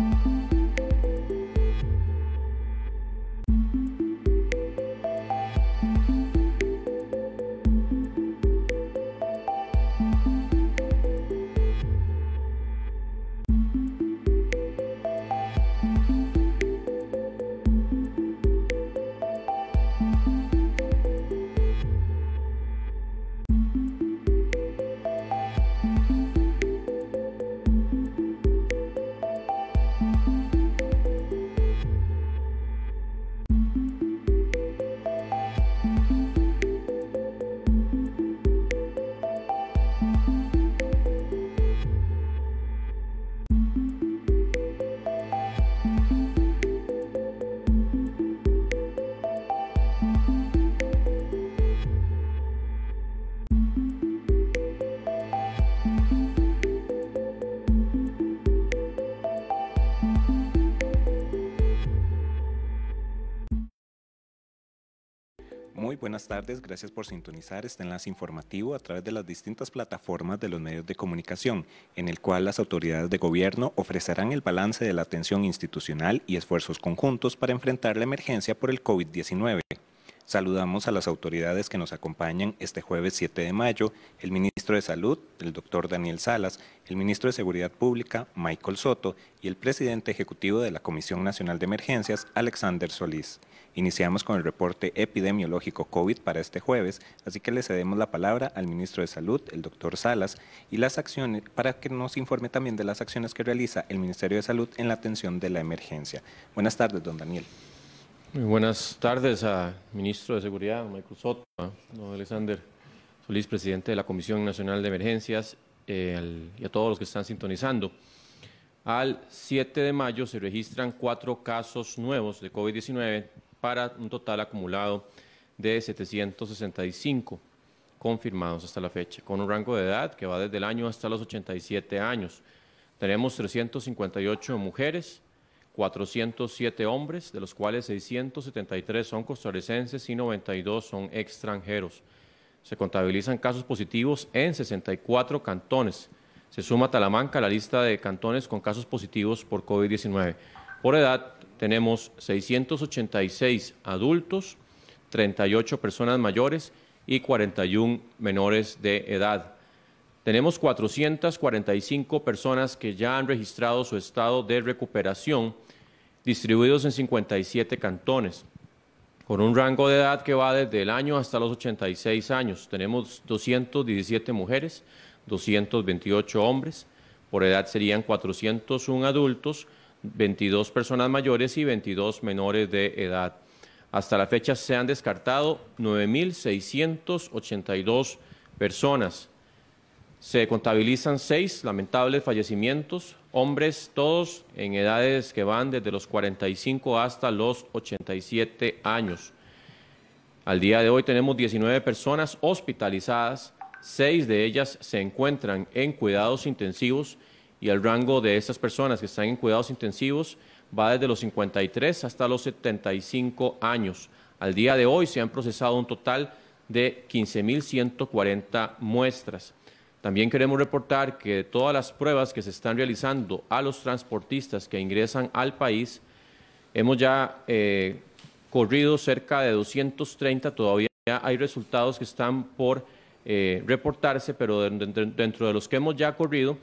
Thank you. Muy buenas tardes, gracias por sintonizar este enlace informativo a través de las distintas plataformas de los medios de comunicación, en el cual las autoridades de gobierno ofrecerán el balance de la atención institucional y esfuerzos conjuntos para enfrentar la emergencia por el COVID-19. Saludamos a las autoridades que nos acompañan este jueves 7 de mayo, el ministro de Salud, el doctor Daniel Salas, el ministro de Seguridad Pública, Michael Soto, y el presidente ejecutivo de la Comisión Nacional de Emergencias, Alexander Solís. Iniciamos con el reporte epidemiológico COVID para este jueves, así que le cedemos la palabra al ministro de Salud, el doctor Salas, y las acciones, para que nos informe también de las acciones que realiza el Ministerio de Salud en la atención de la emergencia. Buenas tardes, don Daniel. Muy buenas tardes al ministro de Seguridad, Michael Soto, don Alexander Solís, presidente de la Comisión Nacional de Emergencias, eh, y a todos los que están sintonizando. Al 7 de mayo se registran cuatro casos nuevos de COVID-19 para un total acumulado de 765 confirmados hasta la fecha, con un rango de edad que va desde el año hasta los 87 años. Tenemos 358 mujeres, 407 hombres, de los cuales 673 son costarricenses y 92 son extranjeros. Se contabilizan casos positivos en 64 cantones. Se suma Talamanca la lista de cantones con casos positivos por COVID-19. Por edad, tenemos 686 adultos, 38 personas mayores y 41 menores de edad. Tenemos 445 personas que ya han registrado su estado de recuperación, distribuidos en 57 cantones, con un rango de edad que va desde el año hasta los 86 años. Tenemos 217 mujeres, 228 hombres, por edad serían 401 adultos, 22 personas mayores y 22 menores de edad. Hasta la fecha se han descartado 9.682 personas se contabilizan seis lamentables fallecimientos, hombres todos en edades que van desde los 45 hasta los 87 años. Al día de hoy tenemos 19 personas hospitalizadas, seis de ellas se encuentran en cuidados intensivos y el rango de estas personas que están en cuidados intensivos va desde los 53 hasta los 75 años. Al día de hoy se han procesado un total de 15.140 muestras. También queremos reportar que todas las pruebas que se están realizando a los transportistas que ingresan al país, hemos ya eh, corrido cerca de 230, todavía hay resultados que están por eh, reportarse, pero dentro de los que hemos ya corrido,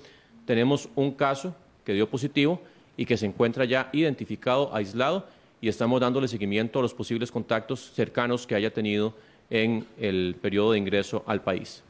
tenemos un caso que dio positivo y que se encuentra ya identificado, aislado, y estamos dándole seguimiento a los posibles contactos cercanos que haya tenido en el periodo de ingreso al país.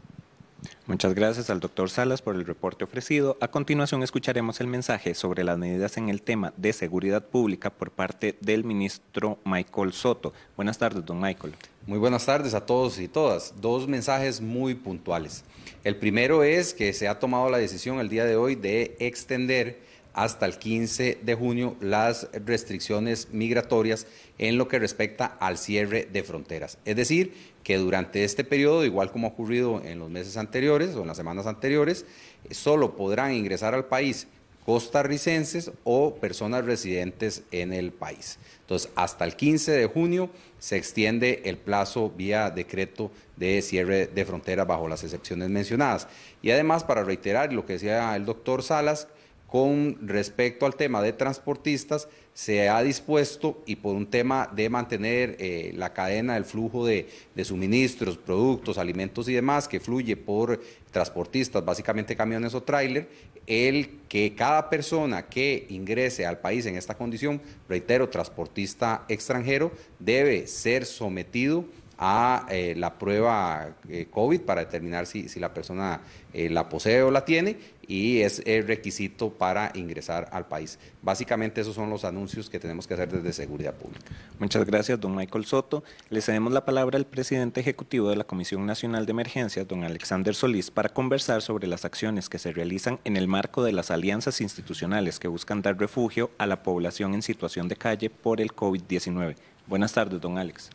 Muchas gracias al doctor Salas por el reporte ofrecido. A continuación escucharemos el mensaje sobre las medidas en el tema de seguridad pública por parte del ministro Michael Soto. Buenas tardes, don Michael. Muy buenas tardes a todos y todas. Dos mensajes muy puntuales. El primero es que se ha tomado la decisión el día de hoy de extender hasta el 15 de junio las restricciones migratorias en lo que respecta al cierre de fronteras. Es decir, que durante este periodo, igual como ha ocurrido en los meses anteriores o en las semanas anteriores, solo podrán ingresar al país costarricenses o personas residentes en el país. Entonces, hasta el 15 de junio se extiende el plazo vía decreto de cierre de fronteras bajo las excepciones mencionadas. Y además, para reiterar lo que decía el doctor Salas, con respecto al tema de transportistas, se ha dispuesto y por un tema de mantener eh, la cadena del flujo de, suministros, productos, alimentos y demás que fluye por transportistas, básicamente camiones o tráiler, el que cada persona que ingrese al país en esta condición, reitero, transportista extranjero, debe ser sometido a eh, la prueba eh, COVID para determinar si, la persona la posee o la tiene y es el eh, requisito para ingresar al país. Básicamente esos son los anuncios que tenemos que hacer desde Seguridad Pública. Muchas gracias, don Michael Soto. Le cedemos la palabra al presidente ejecutivo de la Comisión Nacional de Emergencias, don Alexander Solís, para conversar sobre las acciones que se realizan en el marco de las alianzas institucionales que buscan dar refugio a la población en situación de calle por el COVID-19. Buenas tardes, don Alex.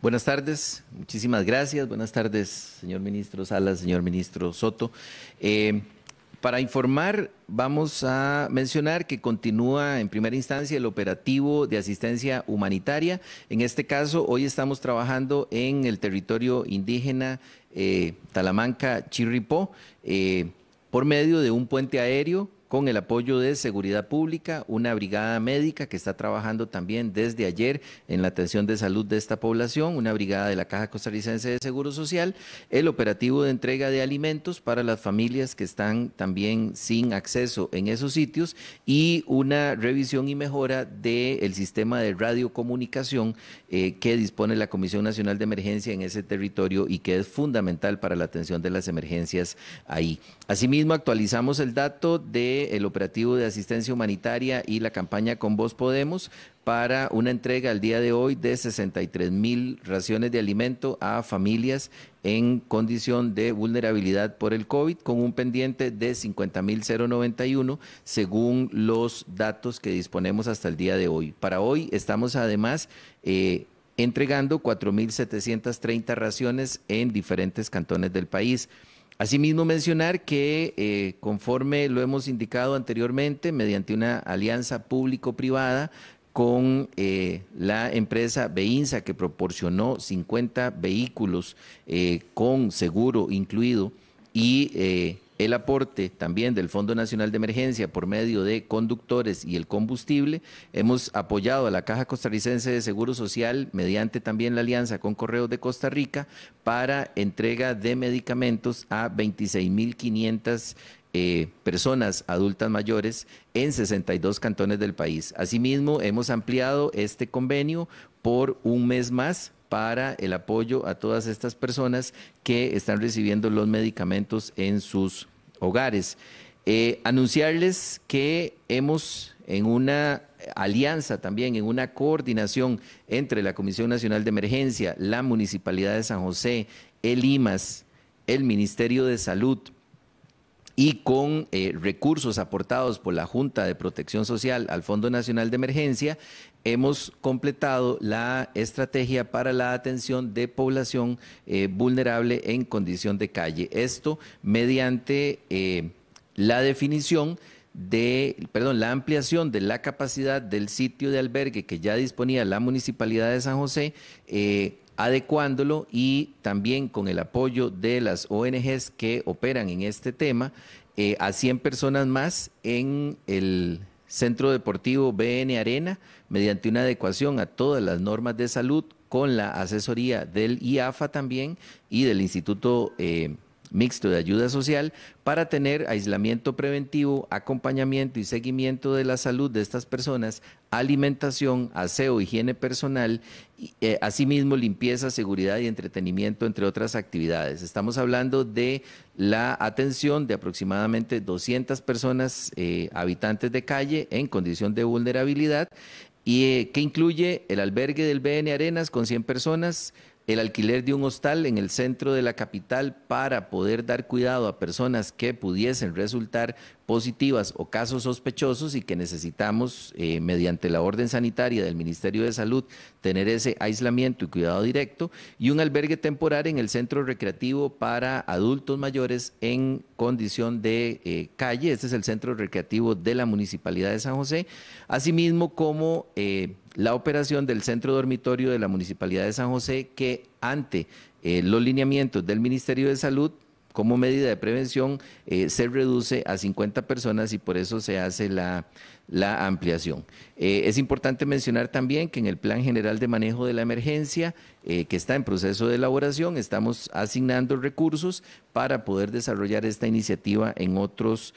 Buenas tardes, muchísimas gracias. Buenas tardes, señor ministro Salas, señor ministro Soto. Eh, para informar, vamos a mencionar que continúa en primera instancia el operativo de asistencia humanitaria. En este caso, hoy estamos trabajando en el territorio indígena eh, Talamanca-Chirripó eh, por medio de un puente aéreo con el apoyo de Seguridad Pública, una brigada médica que está trabajando también desde ayer en la atención de salud de esta población, una brigada de la Caja Costarricense de Seguro Social, el operativo de entrega de alimentos para las familias que están también sin acceso en esos sitios y una revisión y mejora del sistema de radiocomunicación eh, que dispone la Comisión Nacional de Emergencia en ese territorio y que es fundamental para la atención de las emergencias ahí. Asimismo, actualizamos el dato de el operativo de asistencia humanitaria y la campaña con Vos Podemos para una entrega al día de hoy de 63 mil raciones de alimento a familias en condición de vulnerabilidad por el COVID, con un pendiente de 50 mil según los datos que disponemos hasta el día de hoy. Para hoy estamos además... Eh, entregando 4.730 raciones en diferentes cantones del país. Asimismo, mencionar que, eh, conforme lo hemos indicado anteriormente, mediante una alianza público-privada, con eh, la empresa Beinsa que proporcionó 50 vehículos eh, con seguro incluido y el aporte también del Fondo Nacional de Emergencia por medio de conductores y el combustible. Hemos apoyado a la Caja Costarricense de Seguro Social mediante también la alianza con Correos de Costa Rica para entrega de medicamentos a 26.500 eh, personas adultas mayores en 62 cantones del país. Asimismo, hemos ampliado este convenio por un mes más para el apoyo a todas estas personas que están recibiendo los medicamentos en sus hogares. Eh, anunciarles que hemos en una alianza también, en una coordinación entre la Comisión Nacional de Emergencia, la Municipalidad de San José, el IMAS, el Ministerio de Salud y con eh, recursos aportados por la Junta de Protección Social al Fondo Nacional de Emergencia, hemos completado la estrategia para la atención de población eh, vulnerable en condición de calle. Esto mediante eh, la definición de, perdón, la ampliación de la capacidad del sitio de albergue que ya disponía la Municipalidad de San José, eh, adecuándolo y también con el apoyo de las ONGs que operan en este tema, a 100 personas más en el Centro Deportivo BN Arena, mediante una adecuación a todas las normas de salud, con la asesoría del IAFA también y del Instituto... Eh, mixto de ayuda social para tener aislamiento preventivo, acompañamiento y seguimiento de la salud de estas personas, alimentación, aseo, higiene personal, eh, asimismo limpieza, seguridad y entretenimiento, entre otras actividades. Estamos hablando de la atención de aproximadamente 200 personas eh, habitantes de calle en condición de vulnerabilidad y eh, que incluye el albergue del BN Arenas con 100 personas, el alquiler de un hostal en el centro de la capital para poder dar cuidado a personas que pudiesen resultar positivas o casos sospechosos y que necesitamos, eh, mediante la orden sanitaria del Ministerio de Salud, tener ese aislamiento y cuidado directo, y un albergue temporal en el centro recreativo para adultos mayores en condición de eh, calle. Este es el centro recreativo de la Municipalidad de San José, Asimismo, como... Eh, la operación del centro dormitorio de la Municipalidad de San José que ante eh, los lineamientos del Ministerio de Salud como medida de prevención eh, se reduce a 50 personas y por eso se hace la, la ampliación. Eh, es importante mencionar también que en el Plan General de Manejo de la Emergencia, que está en proceso de elaboración, estamos asignando recursos para poder desarrollar esta iniciativa en otros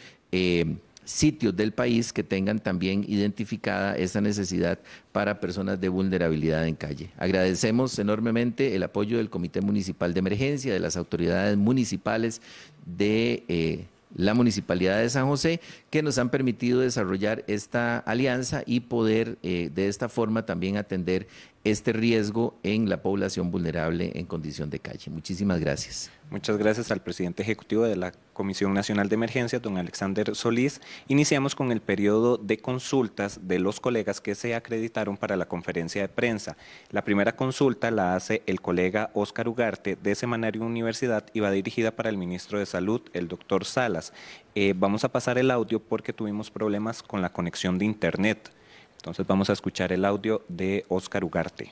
sitios del país que tengan también identificada esa necesidad para personas de vulnerabilidad en calle. Agradecemos enormemente el apoyo del Comité Municipal de Emergencia, de las autoridades municipales de... Eh, la Municipalidad de San José, que nos han permitido desarrollar esta alianza y poder eh, de esta forma también atender este riesgo en la población vulnerable en condición de calle. Muchísimas gracias. Muchas gracias al presidente ejecutivo de la Comisión Nacional de Emergencia, don Alexander Solís. Iniciamos con el periodo de consultas de los colegas que se acreditaron para la conferencia de prensa. La primera consulta la hace el colega Óscar Ugarte de Semanario Universidad y va dirigida para el ministro de Salud, el doctor Salas. Eh, vamos a pasar el audio porque tuvimos problemas con la conexión de Internet. Entonces vamos a escuchar el audio de Óscar Ugarte.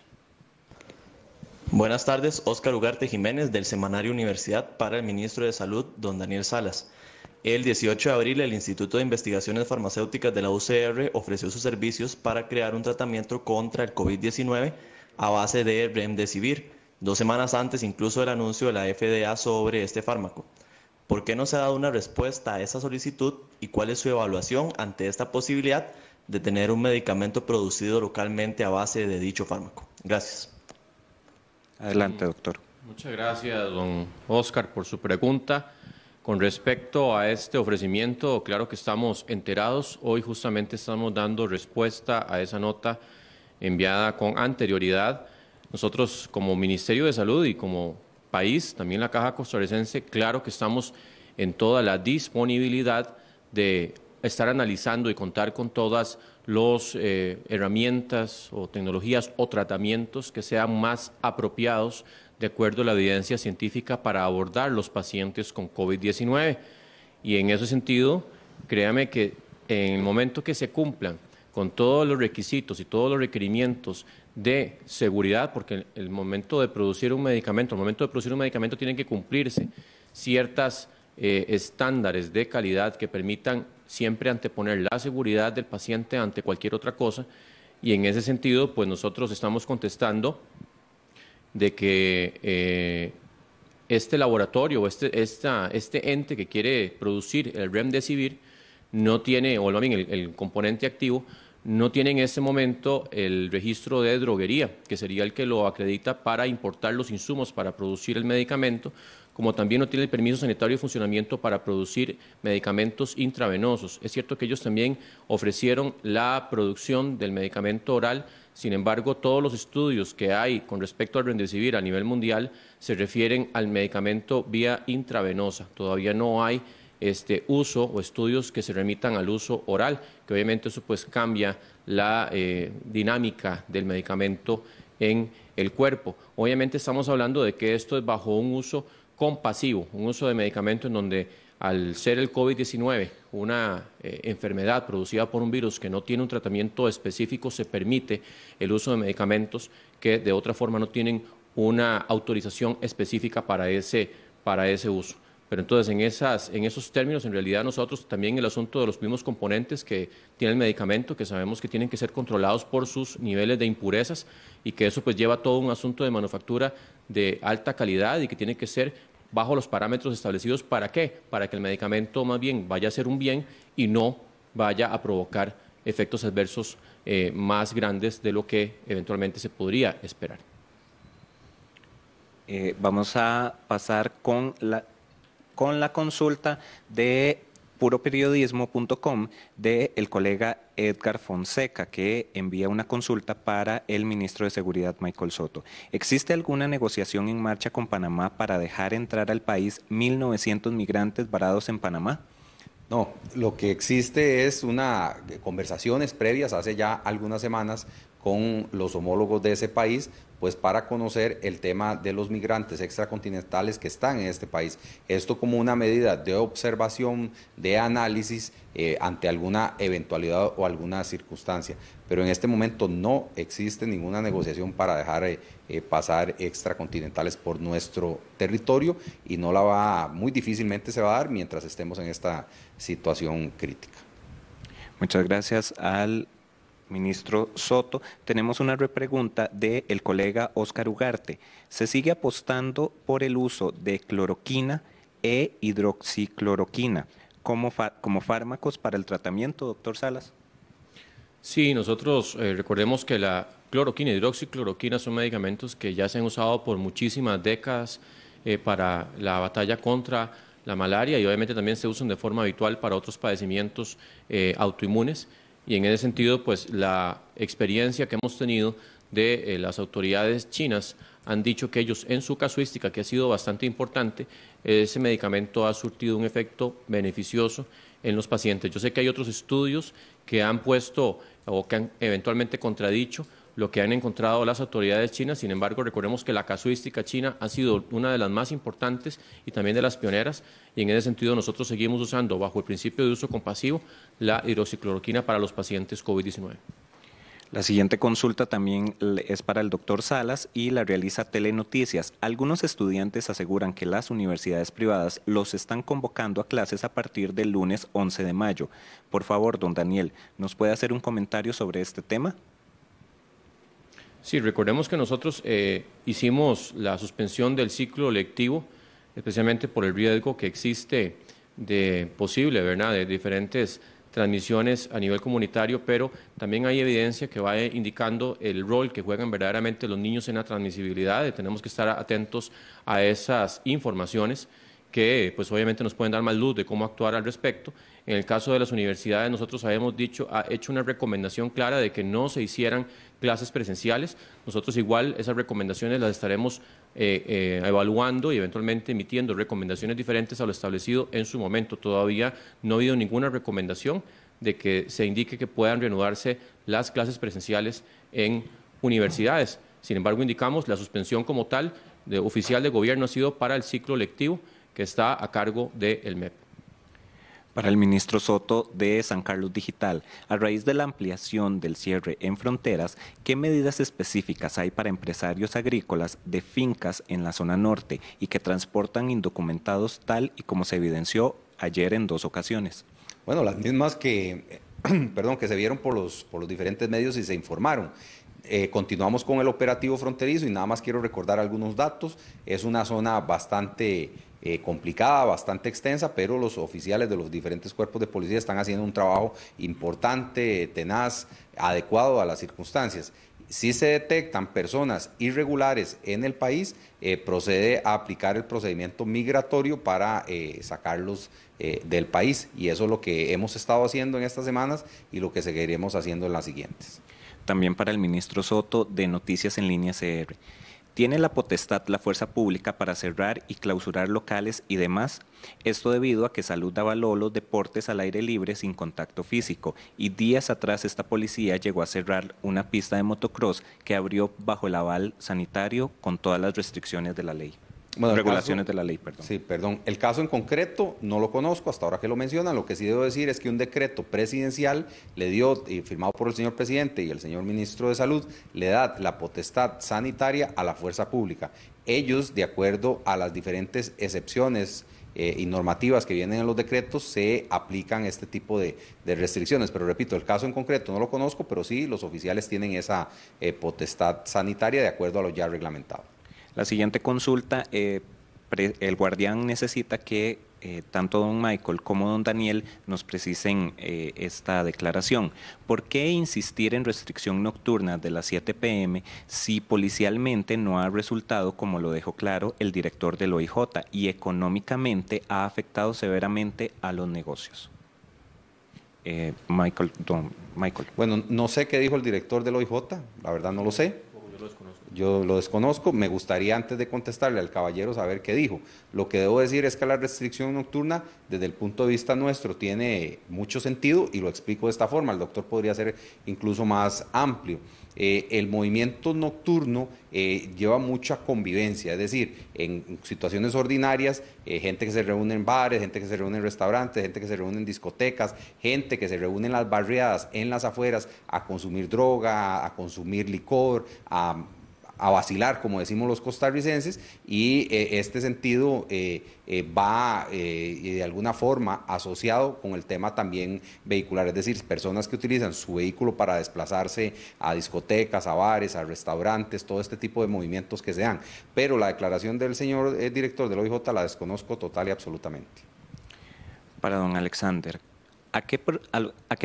Buenas tardes, Oscar Ugarte Jiménez del Semanario Universidad para el Ministro de Salud, don Daniel Salas. El 18 de abril, el Instituto de Investigaciones Farmacéuticas de la UCR ofreció sus servicios para crear un tratamiento contra el COVID-19 a base de Remdesivir, dos semanas antes incluso del anuncio de la FDA sobre este fármaco. ¿Por qué no se ha dado una respuesta a esa solicitud y cuál es su evaluación ante esta posibilidad de tener un medicamento producido localmente a base de dicho fármaco? Gracias. Adelante, doctor. Muchas gracias, don Oscar, por su pregunta. Con respecto a este ofrecimiento, claro que estamos enterados. Hoy justamente estamos dando respuesta a esa nota enviada con anterioridad. Nosotros como Ministerio de Salud y como país, también la Caja Costarricense, claro que estamos en toda la disponibilidad de estar analizando y contar con todas las eh, herramientas o tecnologías o tratamientos que sean más apropiados de acuerdo a la evidencia científica para abordar los pacientes con COVID-19. Y en ese sentido, créame que en el momento que se cumplan con todos los requisitos y todos los requerimientos de seguridad, porque el momento de producir un medicamento, el momento de producir un medicamento tienen que cumplirse ciertos eh, estándares de calidad que permitan siempre anteponer la seguridad del paciente ante cualquier otra cosa. Y en ese sentido, pues nosotros estamos contestando de que eh, este laboratorio, este, este ente que quiere producir el remdesivir, no tiene, o bien el, el, componente activo, no tiene en ese momento el registro de droguería, que sería el que lo acredita para importar los insumos para producir el medicamento, como también no tiene el permiso sanitario de funcionamiento para producir medicamentos intravenosos. Es cierto que ellos también ofrecieron la producción del medicamento oral, sin embargo, todos los estudios que hay con respecto al rendecibir a nivel mundial se refieren al medicamento vía intravenosa. Todavía no hay este uso o estudios que se remitan al uso oral, que obviamente eso pues cambia la eh, dinámica del medicamento en el cuerpo. Obviamente estamos hablando de que esto es bajo un uso compasivo, un uso de medicamentos en donde al ser el COVID-19 una eh, enfermedad producida por un virus que no tiene un tratamiento específico, se permite el uso de medicamentos que de otra forma no tienen una autorización específica para ese, uso. Pero entonces, en, en esos términos, en realidad nosotros también el asunto de los mismos componentes que tiene el medicamento, que sabemos que tienen que ser controlados por sus niveles de impurezas y que eso pues lleva todo un asunto de manufactura de alta calidad y que tiene que ser bajo los parámetros establecidos. ¿Para qué? Para que el medicamento más bien vaya a ser un bien y no vaya a provocar efectos adversos eh, más grandes de lo que eventualmente se podría esperar. Eh, vamos a pasar con la, con la consulta de puroperiodismo.com de el colega Edgar Fonseca, que envía una consulta para el ministro de Seguridad Michael Soto. ¿Existe alguna negociación en marcha con Panamá para dejar entrar al país 1.900 migrantes varados en Panamá? No, lo que existe es una eh, conversaciones previas hace ya algunas semanas con los homólogos de ese país pues para conocer el tema de los migrantes extracontinentales que están en este país. Esto como una medida de observación, de análisis eh, ante alguna eventualidad o alguna circunstancia. Pero en este momento no existe ninguna negociación para dejar eh, eh, pasar extracontinentales por nuestro territorio y no la va, muy difícilmente se va a dar mientras estemos en esta situación crítica. Muchas gracias al ministro Soto. Tenemos una repregunta del colega Oscar Ugarte. ¿Se sigue apostando por el uso de cloroquina e hidroxicloroquina como, fármacos para el tratamiento, doctor Salas? Sí, nosotros eh, recordemos que la cloroquina y hidroxicloroquina son medicamentos que ya se han usado por muchísimas décadas eh, para la batalla contra la malaria y obviamente también se usan de forma habitual para otros padecimientos eh, autoinmunes y en ese sentido, pues la experiencia que hemos tenido de eh, las autoridades chinas han dicho que ellos en su casuística, que ha sido bastante importante, ese medicamento ha surtido un efecto beneficioso en los pacientes. Yo sé que hay otros estudios que han puesto o que han eventualmente contradicho lo que han encontrado las autoridades chinas. Sin embargo, recordemos que la casuística china ha sido una de las más importantes y también de las pioneras. Y en ese sentido, nosotros seguimos usando, bajo el principio de uso compasivo, la hidroxicloroquina para los pacientes COVID-19. La siguiente consulta también es para el doctor Salas y la realiza Telenoticias. Algunos estudiantes aseguran que las universidades privadas los están convocando a clases a partir del lunes 11 de mayo. Por favor, don Daniel, ¿nos puede hacer un comentario sobre este tema? Sí, recordemos que nosotros eh, hicimos la suspensión del ciclo lectivo, especialmente por el riesgo que existe de posible, de diferentes transmisiones a nivel comunitario, pero también hay evidencia que va indicando el rol que juegan verdaderamente los niños en la transmisibilidad. Tenemos que estar atentos a esas informaciones que pues obviamente nos pueden dar más luz de cómo actuar al respecto. En el caso de las universidades, nosotros habíamos dicho, ha hecho una recomendación clara de que no se hicieran clases presenciales. Nosotros igual esas recomendaciones las estaremos eh, eh, evaluando y eventualmente emitiendo recomendaciones diferentes a lo establecido en su momento. Todavía no ha habido ninguna recomendación de que se indique que puedan reanudarse las clases presenciales en universidades. Sin embargo, indicamos la suspensión como tal de oficial de gobierno ha sido para el ciclo lectivo que está a cargo del MEP. Para el ministro Soto de San Carlos Digital, a raíz de la ampliación del cierre en fronteras, ¿qué medidas específicas hay para empresarios agrícolas de fincas en la zona norte y que transportan indocumentados tal y como se evidenció ayer en dos ocasiones? Bueno, las mismas que, perdón, que se vieron por los, por los diferentes medios y se informaron. Eh, continuamos con el operativo fronterizo y nada más quiero recordar algunos datos. Es una zona bastante eh, complicada, bastante extensa, pero los oficiales de los diferentes cuerpos de policía están haciendo un trabajo importante, tenaz, adecuado a las circunstancias. Si se detectan personas irregulares en el país, eh, procede a aplicar el procedimiento migratorio para eh, sacarlos del país. Y eso es lo que hemos estado haciendo en estas semanas y lo que seguiremos haciendo en las siguientes. También para el ministro Soto de Noticias en Línea CR. Tiene la potestad la fuerza pública para cerrar y clausurar locales y demás, esto debido a que Salud avaló los deportes al aire libre sin contacto físico y días atrás esta policía llegó a cerrar una pista de motocross que abrió bajo el aval sanitario con todas las restricciones de la ley regulaciones de la ley, perdón. Sí, perdón. El caso en concreto no lo conozco hasta ahora que lo mencionan. Lo que sí debo decir es que un decreto presidencial le dio, eh, firmado por el señor presidente y el señor ministro de Salud, le da la potestad sanitaria a la fuerza pública. Ellos, de acuerdo a las diferentes excepciones eh, y normativas que vienen en los decretos, se aplican este tipo de, restricciones. Pero repito, el caso en concreto no lo conozco, pero sí los oficiales tienen esa eh, potestad sanitaria de acuerdo a lo ya reglamentado. La siguiente consulta, eh, el guardián necesita que eh, tanto don Michael como don Daniel nos precisen eh, esta declaración. ¿Por qué insistir en restricción nocturna de las 7 pm si policialmente no ha resultado, como lo dejó claro el director del OIJ, y económicamente ha afectado severamente a los negocios? Michael, don Michael. Bueno, no sé qué dijo el director del OIJ, la verdad no lo sé. Yo lo desconozco. Yo lo desconozco, me gustaría antes de contestarle al caballero saber qué dijo. Lo que debo decir es que la restricción nocturna, desde el punto de vista nuestro, tiene mucho sentido y lo explico de esta forma. El doctor podría ser incluso más amplio. Eh, el movimiento nocturno eh, lleva mucha convivencia, es decir, en situaciones ordinarias, eh, gente que se reúne en bares, gente que se reúne en restaurantes, gente que se reúne en discotecas, gente que se reúne en las barriadas, en las afueras, a consumir droga, a consumir licor, a a vacilar, como decimos los costarricenses, y eh, este sentido eh, eh, va de alguna forma asociado con el tema también vehicular, es decir, personas que utilizan su vehículo para desplazarse a discotecas, a bares, a restaurantes, todo este tipo de movimientos que sean. Pero la declaración del señor director del OIJ la desconozco total y absolutamente. Para don Alexander, ¿A qué,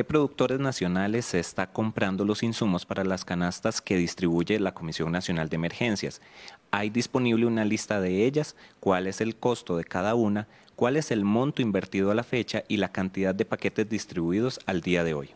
productores nacionales se está comprando los insumos para las canastas que distribuye la Comisión Nacional de Emergencias? ¿Hay disponible una lista de ellas? ¿Cuál es el costo de cada una? ¿Cuál es el monto invertido a la fecha y la cantidad de paquetes distribuidos al día de hoy?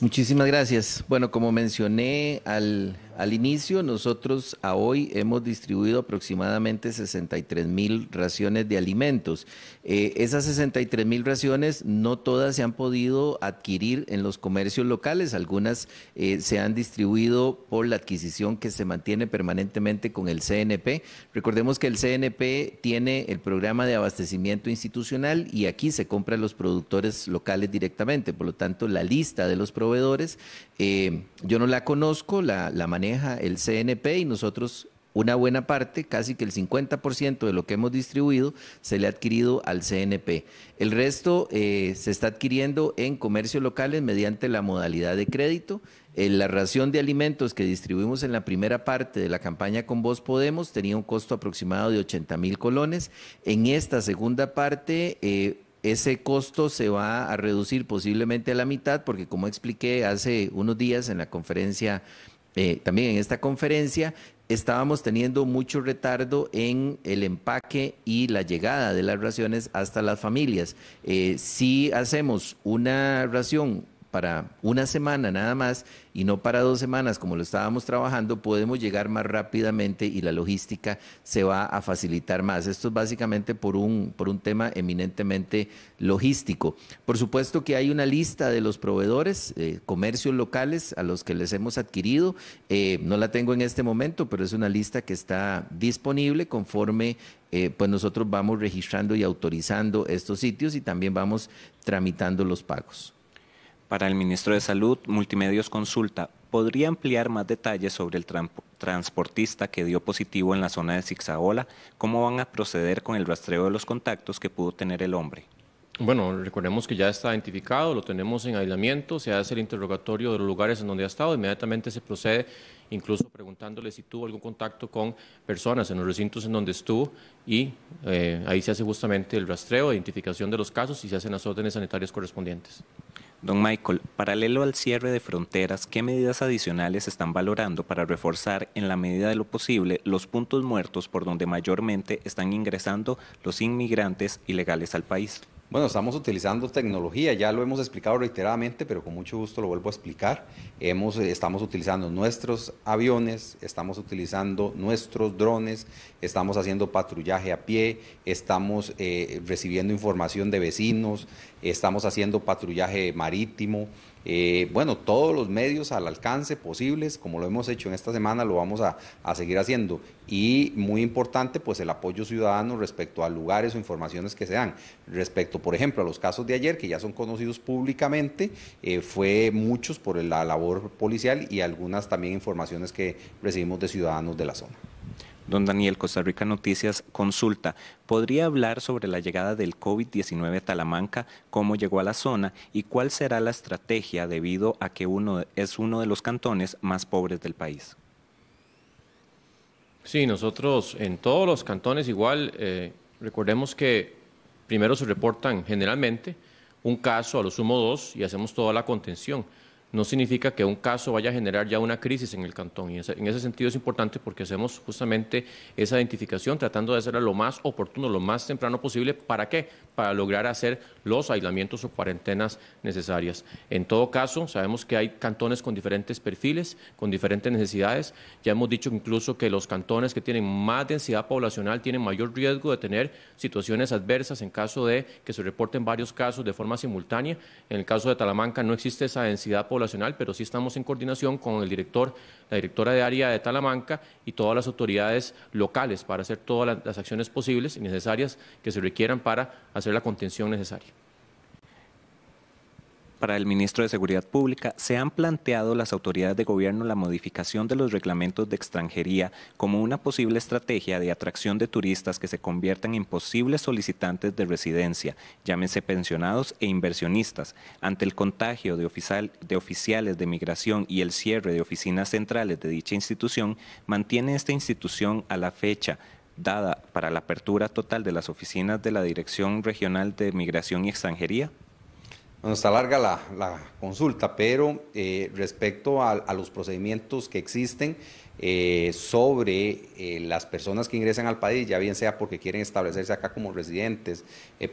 Muchísimas gracias. Bueno, como mencioné al al inicio, nosotros a hoy hemos distribuido aproximadamente 63 mil raciones de alimentos. Eh, esas 63 mil raciones no todas se han podido adquirir en los comercios locales, algunas eh, se han distribuido por la adquisición que se mantiene permanentemente con el CNP. Recordemos que el CNP tiene el programa de abastecimiento institucional y aquí se compran los productores locales directamente, por lo tanto la lista de los proveedores, eh, yo no la conozco, la, la manera el CNP y nosotros una buena parte, casi que el 50% de lo que hemos distribuido, se le ha adquirido al CNP. El resto eh, se está adquiriendo en comercios locales mediante la modalidad de crédito. Eh, la ración de alimentos que distribuimos en la primera parte de la campaña con Voz Podemos tenía un costo aproximado de 80 mil colones. En esta segunda parte... Eh, ese costo se va a reducir posiblemente a la mitad porque como expliqué hace unos días en la conferencia eh, también en esta conferencia, estábamos teniendo mucho retardo en el empaque y la llegada de las raciones hasta las familias. Eh, si hacemos una ración para una semana nada más y no para dos semanas como lo estábamos trabajando, podemos llegar más rápidamente y la logística se va a facilitar más. Esto es básicamente por un, por un tema eminentemente logístico. Por supuesto que hay una lista de los proveedores, eh, comercios locales a los que les hemos adquirido. Eh, no la tengo en este momento, pero es una lista que está disponible conforme eh, pues nosotros vamos registrando y autorizando estos sitios y también vamos tramitando los pagos. Para el ministro de Salud, Multimedios Consulta, ¿podría ampliar más detalles sobre el transportista que dio positivo en la zona de Zixagola? ¿Cómo van a proceder con el rastreo de los contactos que pudo tener el hombre? Bueno, recordemos que ya está identificado, lo tenemos en aislamiento, se hace el interrogatorio de los lugares en donde ha estado, inmediatamente se procede incluso preguntándole si tuvo algún contacto con personas en los recintos en donde estuvo y eh, ahí se hace justamente el rastreo, identificación de los casos y se hacen las órdenes sanitarias correspondientes. Don Michael, paralelo al cierre de fronteras, ¿qué medidas adicionales están valorando para reforzar en la medida de lo posible los puntos muertos por donde mayormente están ingresando los inmigrantes ilegales al país? Bueno, estamos utilizando tecnología, ya lo hemos explicado reiteradamente, pero con mucho gusto lo vuelvo a explicar. Hemos, eh, estamos utilizando nuestros aviones, estamos utilizando nuestros drones, estamos haciendo patrullaje a pie, estamos eh, recibiendo información de vecinos, estamos haciendo patrullaje marítimo. Eh, bueno, todos los medios al alcance posibles, como lo hemos hecho en esta semana, lo vamos a, seguir haciendo. Y muy importante, pues el apoyo ciudadano respecto a lugares o informaciones que se dan. Respecto, por ejemplo, a los casos de ayer, que ya son conocidos públicamente, eh, fue muchos por la labor policial y algunas también informaciones que recibimos de ciudadanos de la zona. Don Daniel, Costa Rica Noticias consulta, ¿podría hablar sobre la llegada del COVID-19 a Talamanca, cómo llegó a la zona y cuál será la estrategia debido a que uno es uno de los cantones más pobres del país? Sí, nosotros en todos los cantones igual, eh, recordemos que primero se reportan generalmente un caso, a lo sumo dos, y hacemos toda la contención no significa que un caso vaya a generar ya una crisis en el cantón. Y en ese sentido es importante porque hacemos justamente esa identificación, tratando de hacerla lo más oportuno, lo más temprano posible. ¿Para qué? Para lograr hacer los aislamientos o cuarentenas necesarias. En todo caso, sabemos que hay cantones con diferentes perfiles, con diferentes necesidades. Ya hemos dicho incluso que los cantones que tienen más densidad poblacional tienen mayor riesgo de tener situaciones adversas en caso de que se reporten varios casos de forma simultánea. En el caso de Talamanca no existe esa densidad poblacional pero sí estamos en coordinación con el director, la directora de área de Talamanca y todas las autoridades locales para hacer todas las acciones posibles y necesarias que se requieran para hacer la contención necesaria para el ministro de Seguridad Pública, ¿se han planteado las autoridades de gobierno la modificación de los reglamentos de extranjería como una posible estrategia de atracción de turistas que se conviertan en posibles solicitantes de residencia, llámense pensionados e inversionistas, ante el contagio de, de oficiales de migración y el cierre de oficinas centrales de dicha institución? ¿Mantiene esta institución a la fecha dada para la apertura total de las oficinas de la Dirección Regional de Migración y Extranjería? Bueno, está larga la, consulta, pero eh, respecto a, los procedimientos que existen eh, sobre eh, las personas que ingresan al país, ya bien sea porque quieren establecerse acá como residentes,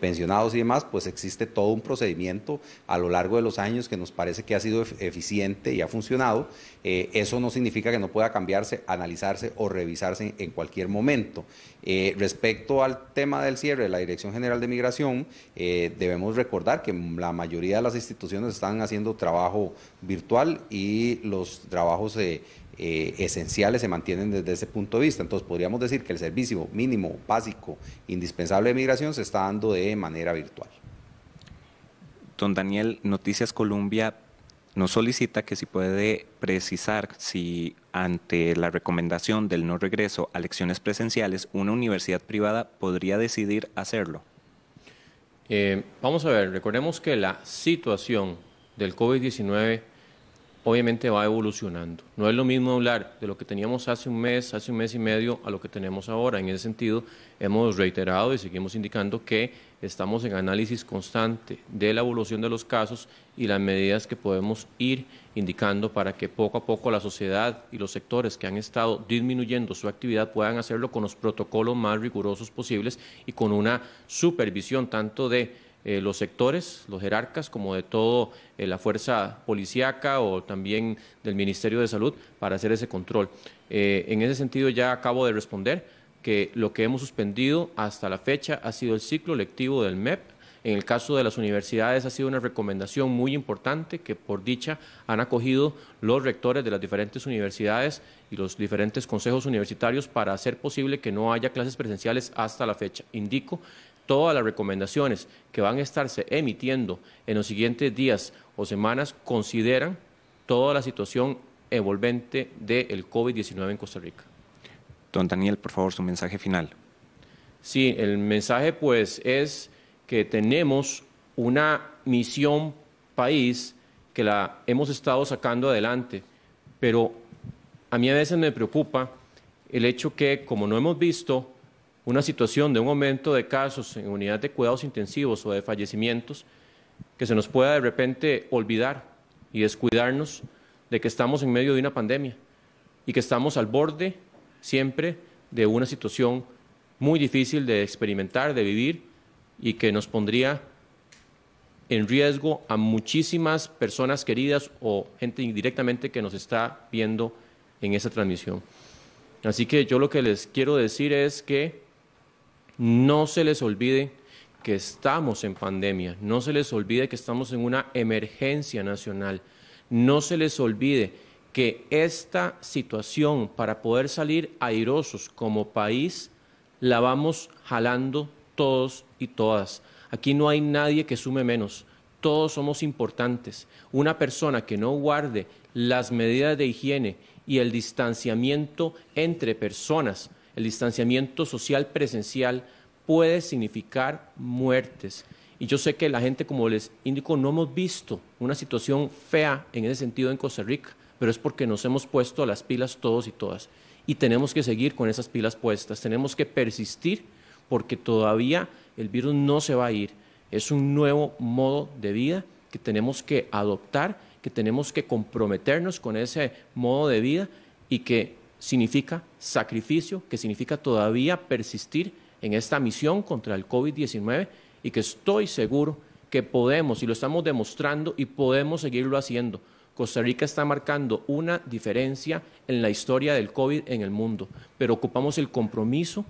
pensionados y demás, pues existe todo un procedimiento a lo largo de los años que nos parece que ha sido eficiente y ha funcionado. eso no significa que no pueda cambiarse, analizarse o revisarse en cualquier momento. Eh, respecto al tema del cierre de la Dirección General de Migración, eh, debemos recordar que la mayoría de las instituciones están haciendo trabajo virtual y los trabajos eh, esenciales se mantienen desde ese punto de vista. Entonces podríamos decir que el servicio mínimo, básico, indispensable de migración se está dando de manera virtual. Don Daniel, Noticias Colombia nos solicita que si puede precisar si ante la recomendación del no regreso a lecciones presenciales, una universidad privada podría decidir hacerlo? Eh, vamos a ver, recordemos que la situación del COVID-19 obviamente va evolucionando. No es lo mismo hablar de lo que teníamos hace un mes, hace un mes y medio, a lo que tenemos ahora. En ese sentido, hemos reiterado y seguimos indicando que estamos en análisis constante de la evolución de los casos y las medidas que podemos ir indicando para que poco a poco la sociedad y los sectores que han estado disminuyendo su actividad puedan hacerlo con los protocolos más rigurosos posibles y con una supervisión tanto de eh, los sectores, los jerarcas, como de toda eh, la fuerza policíaca o también del Ministerio de Salud para hacer ese control. Eh, en ese sentido ya acabo de responder que lo que hemos suspendido hasta la fecha ha sido el ciclo lectivo del MEP. En el caso de las universidades ha sido una recomendación muy importante que por dicha han acogido los rectores de las diferentes universidades y los diferentes consejos universitarios para hacer posible que no haya clases presenciales hasta la fecha. Indico todas las recomendaciones que van a estarse emitiendo en los siguientes días o semanas consideran toda la situación envolvente del COVID-19 en Costa Rica. Don Daniel, por favor, su mensaje final. Sí, el mensaje pues es que tenemos una misión país que la hemos estado sacando adelante, pero a mí a veces me preocupa el hecho que, como no hemos visto una situación de un aumento de casos en unidades de cuidados intensivos o de fallecimientos, que se nos pueda de repente olvidar y descuidarnos de que estamos en medio de una pandemia y que estamos al borde siempre de una situación muy difícil de experimentar, de vivir y que nos pondría en riesgo a muchísimas personas queridas o gente indirectamente que nos está viendo en esa transmisión. Así que yo lo que les quiero decir es que no se les olvide que estamos en pandemia, no se les olvide que estamos en una emergencia nacional, no se les olvide que esta situación, para poder salir airosos como país, la vamos jalando todos y todas. Aquí no hay nadie que sume menos. Todos somos importantes. Una persona que no guarde las medidas de higiene y el distanciamiento entre personas, el distanciamiento social presencial, puede significar muertes. Y yo sé que la gente, como les indico, no hemos visto una situación fea en ese sentido en Costa Rica pero es porque nos hemos puesto a las pilas todos y todas. Y tenemos que seguir con esas pilas puestas, tenemos que persistir porque todavía el virus no se va a ir. Es un nuevo modo de vida que tenemos que adoptar, que tenemos que comprometernos con ese modo de vida y que significa sacrificio, que significa todavía persistir en esta misión contra el COVID-19 y que estoy seguro que podemos, y lo estamos demostrando, y podemos seguirlo haciendo. Costa Rica está marcando una diferencia en la historia del COVID en el mundo, pero ocupamos el compromiso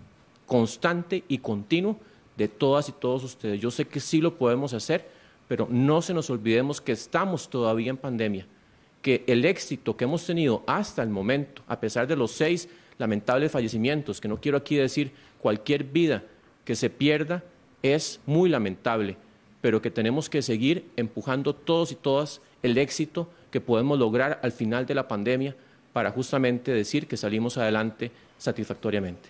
constante y continuo de todas y todos ustedes. Yo sé que sí lo podemos hacer, pero no se nos olvidemos que estamos todavía en pandemia, que el éxito que hemos tenido hasta el momento, a pesar de los seis lamentables fallecimientos, que no quiero aquí decir cualquier vida que se pierda, es muy lamentable, pero que tenemos que seguir empujando todos y todas el éxito que podemos lograr al final de la pandemia para justamente decir que salimos adelante satisfactoriamente.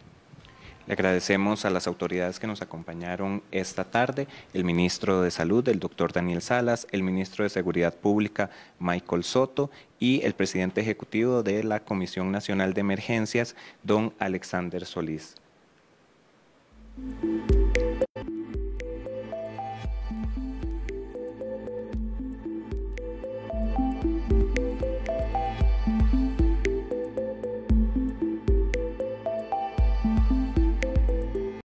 Le agradecemos a las autoridades que nos acompañaron esta tarde, el ministro de Salud, el doctor Daniel Salas, el ministro de Seguridad Pública, Michael Soto, y el presidente ejecutivo de la Comisión Nacional de Emergencias, don Alexander Solís.